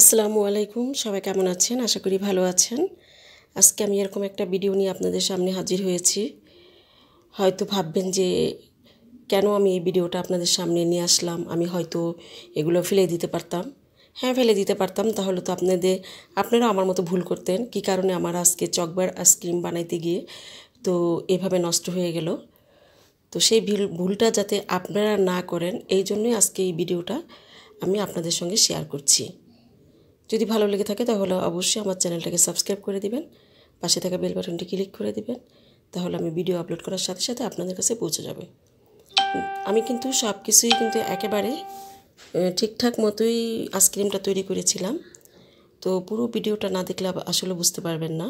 আসসালামু আলাইকুম সবাই কেমন আছেন আশা করি ভালো আছেন আজকে আমি এরকম একটা ভিডিও নিয়ে আপনাদের সামনে হাজির হয়েছি হয়তো ভাববেন যে কেন আমি এই ভিডিওটা আপনাদের সামনে নিয়ে আসলাম আমি হয়তো এগুলো ফেলে দিতে পারতাম হ্যাঁ ফেলে দিতে পারতাম তাহলে তো আপনাদের আপনারা আমার মতো ভুল করতেন কি কারণে আমার আজকে চকবার আইসক্রিম বানাইতে গিয়ে তো এভাবে নষ্ট হয়ে গেল তো সেই ভুলটা যাতে আপনারা না করেন এই জন্যই আজকে এই ভিডিওটা আমি আপনাদের সঙ্গে শেয়ার করছি যদি ভালো লেগে থাকে তাহলে অবশ্যই আমার চ্যানেলটাকে সাবস্ক্রাইব করে দিবেন পাশে থাকা বেল বাটনটি ক্লিক করে দিবেন তাহলে আমি ভিডিও আপলোড করার সাথে সাথে আপনাদের কাছে পৌঁছে যাবে আমি কিন্তু সব কিছুই কিন্তু একেবারে ঠিকঠাক মতোই আইসক্রিমটা তৈরি করেছিলাম তো পুরো ভিডিওটা না দেখলে আসলে বুঝতে পারবেন না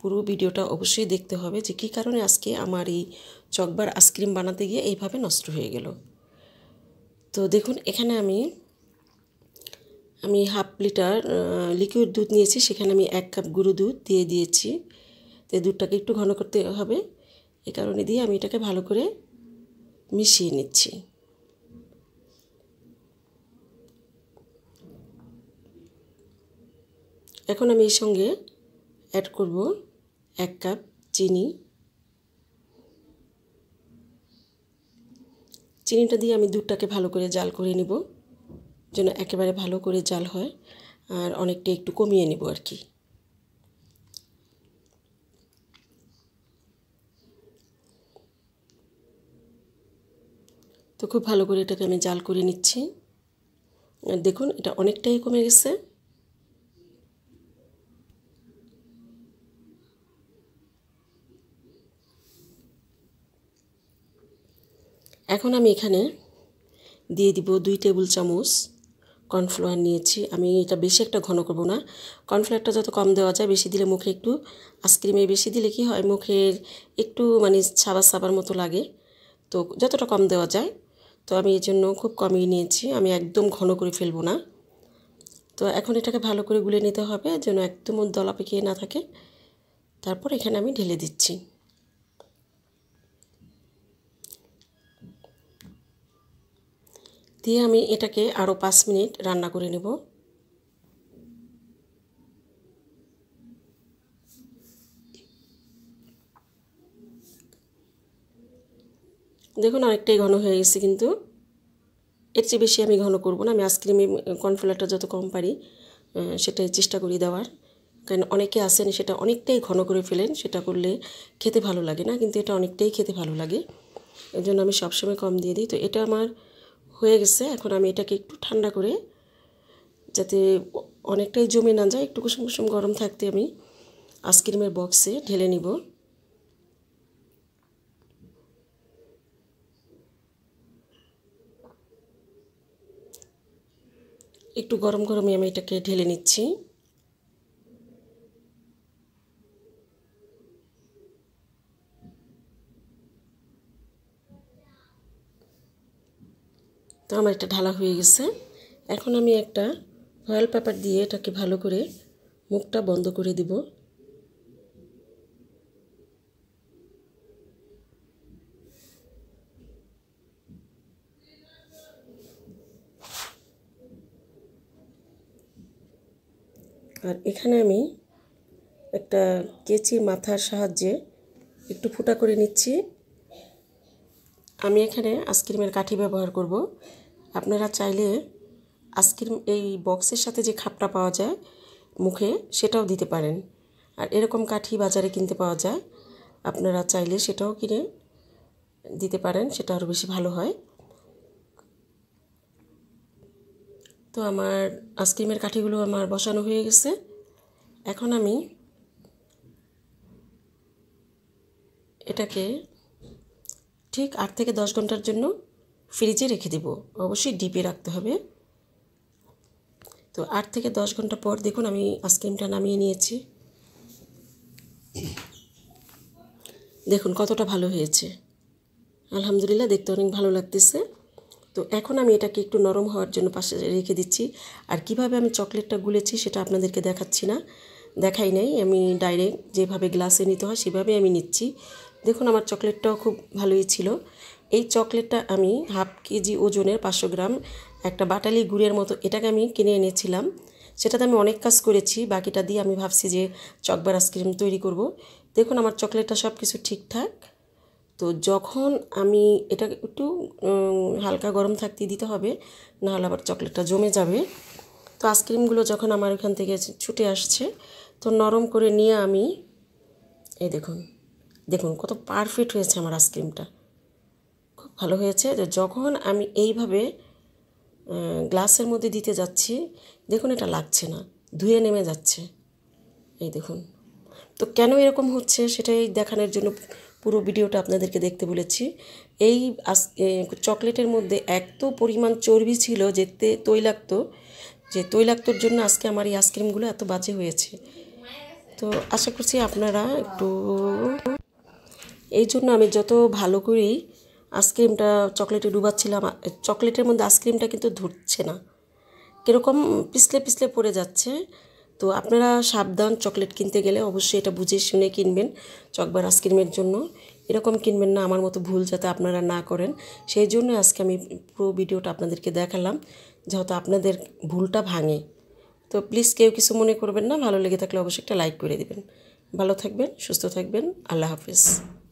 পুরো ভিডিওটা অবশ্যই দেখতে হবে যে কী কারণে আজকে আমার এই চকবার আইসক্রিম বানাতে গিয়ে এইভাবে নষ্ট হয়ে গেল তো দেখুন এখানে আমি আমি হাফ লিটার লিকুইড দুধ নিয়েছি সেখানে আমি এক কাপ গুঁড়ো দুধ দিয়ে দিয়েছি তো দুধটাকে একটু ঘন করতে হবে এ কারণে দিয়ে আমি এটাকে ভালো করে মিশিয়ে নিচ্ছি এখন আমি এর সঙ্গে অ্যাড করব এক কাপ চিনি চিনিটা দিয়ে আমি দুধটাকে ভালো করে জাল করে নেবো যেন একেবারে ভালো করে জাল হয় আর অনেকটা একটু কমিয়ে নেব আর কি তো খুব ভালো করে এটাকে আমি জাল করে নিচ্ছি আর দেখুন এটা অনেকটাই কমে গেছে এখন আমি এখানে দিয়ে দিব দুই টেবিল চামচ কর্নফ্লোয়ার নিয়েছি আমি এটা বেশি একটা ঘন করব না কর্নফ্লোয়ারটা যত কম দেওয়া যায় বেশি দিলে মুখে একটু আইসক্রিমে বেশি দিলে কি হয় মুখের একটু মানে ছাবার ছাবার মতো লাগে তো যতটা কম দেওয়া যায় তো আমি এই জন্য খুব কমই নিয়েছি আমি একদম ঘন করে ফেলবো না তো এখন এটাকে ভালো করে গুলে নিতে হবে যেন একদম দলা পেকিয়ে না থাকে তারপর এখানে আমি ঢেলে দিচ্ছি দিয়ে আমি এটাকে আরও পাঁচ মিনিট রান্না করে নেব দেখুন অনেকটাই ঘন হয়ে গেছে কিন্তু এর চেয়ে বেশি আমি ঘন করব না আমি আইসক্রিমে কর্নফ্লাওয়ারটা যত কম পারি সেটাই চেষ্টা করি দেওয়ার কারণ অনেকে আসেন সেটা অনেকটাই ঘন করে ফেলেন সেটা করলে খেতে ভালো লাগে না কিন্তু এটা অনেকটাই খেতে ভালো লাগে এর জন্য আমি সবসময় কম দিয়ে দিই তো এটা আমার হয়ে গেছে এখন আমি এটাকে একটু ঠান্ডা করে যাতে অনেকটাই জমে না যায় একটু কুসুম কুসুম গরম থাকতে আমি আইসক্রিমের বক্সে ঢেলে নিব একটু গরম গরমে আমি এটাকে ঢেলে নিচ্ছি তো আমার এটা ঢালা হয়ে গেছে এখন আমি একটা ফয়েল পেপার দিয়ে এটাকে ভালো করে মুখটা বন্ধ করে দিব আর এখানে আমি একটা কেচি মাথার সাহায্যে একটু ফুটা করে নিচ্ছি আমি এখানে আইসক্রিমের কাঠি ব্যবহার করব আপনারা চাইলে আইসক্রিম এই বক্সের সাথে যে খাপটা পাওয়া যায় মুখে সেটাও দিতে পারেন আর এরকম কাঠি বাজারে কিনতে পাওয়া যায় আপনারা চাইলে সেটাও কিনে দিতে পারেন সেটা আরও বেশি ভালো হয় তো আমার আইসক্রিমের কাঠিগুলো আমার বসানো হয়ে গেছে এখন আমি এটাকে ঠিক আট থেকে দশ ঘন্টার জন্য ফ্রিজে রেখে দেব অবশ্যই ডিপে রাখতে হবে তো আট থেকে দশ ঘন্টা পর দেখুন আমি আইসক্রিমটা নামিয়ে নিয়েছি দেখুন কতটা ভালো হয়েছে আলহামদুলিল্লাহ দেখতে অনেক ভালো লাগতেছে তো এখন আমি এটাকে একটু নরম হওয়ার জন্য পাশে রেখে দিচ্ছি আর কিভাবে আমি চকলেটটা গুলেছি সেটা আপনাদেরকে দেখাচ্ছি না দেখাই নাই আমি ডাইরেক্ট যেভাবে গ্লাসে নিতে হয় সেভাবে আমি নিচ্ছি দেখুন আমার চকলেটটাও খুব ভালোই ছিল এই চকলেটটা আমি হাফ কেজি ওজনের পাঁচশো গ্রাম একটা বাটালি গুড়ের মতো এটাকে আমি কিনে এনেছিলাম সেটাতে আমি অনেক কাজ করেছি বাকিটা দিয়ে আমি ভাবছি যে চকবার আইসক্রিম তৈরি করব। দেখুন আমার চকলেটটা সব কিছু ঠিকঠাক তো যখন আমি এটা একটু হালকা গরম থাকতে দিতে হবে নাহলে আবার চকলেটটা জমে যাবে তো আইসক্রিমগুলো যখন আমার ওখান থেকে ছুটে আসছে তো নরম করে নিয়ে আমি এই দেখুন দেখুন কত পারফেক্ট হয়েছে আমার আইসক্রিমটা খুব ভালো হয়েছে যে যখন আমি এইভাবে গ্লাসের মধ্যে দিতে যাচ্ছি দেখুন এটা লাগছে না ধুয়ে নেমে যাচ্ছে এই দেখুন তো কেন এরকম হচ্ছে সেটাই দেখানোর জন্য পুরো ভিডিওটা আপনাদেরকে দেখতে বলেছি এই চকলেটের মধ্যে এত পরিমাণ চর্বি ছিল যে তৈলাক্ত যে তৈলাক্তর জন্য আজকে আমার এই আইসক্রিমগুলো এত বাজে হয়েছে তো আশা করছি আপনারা একটু এই জন্য আমি যত ভালো করি আইসক্রিমটা চকলেটে ডুবাচ্ছিলাম চকলেটের মধ্যে আইসক্রিমটা কিন্তু ধরছে না কীরকম পিছলে পিছলে পড়ে যাচ্ছে তো আপনারা সাবধান চকলেট কিনতে গেলে অবশ্যই এটা বুঝে শুনে কিনবেন চকবার আইসক্রিমের জন্য এরকম কিনবেন না আমার মতো ভুল যাতে আপনারা না করেন সেই জন্য আজকে আমি পুরো ভিডিওটা আপনাদেরকে দেখালাম যেহেতু আপনাদের ভুলটা ভাঙে তো প্লিজ কেউ কিছু মনে করবেন না ভালো লেগে থাকলে অবশ্যই একটা লাইক করে দেবেন ভালো থাকবেন সুস্থ থাকবেন আল্লাহ হাফিজ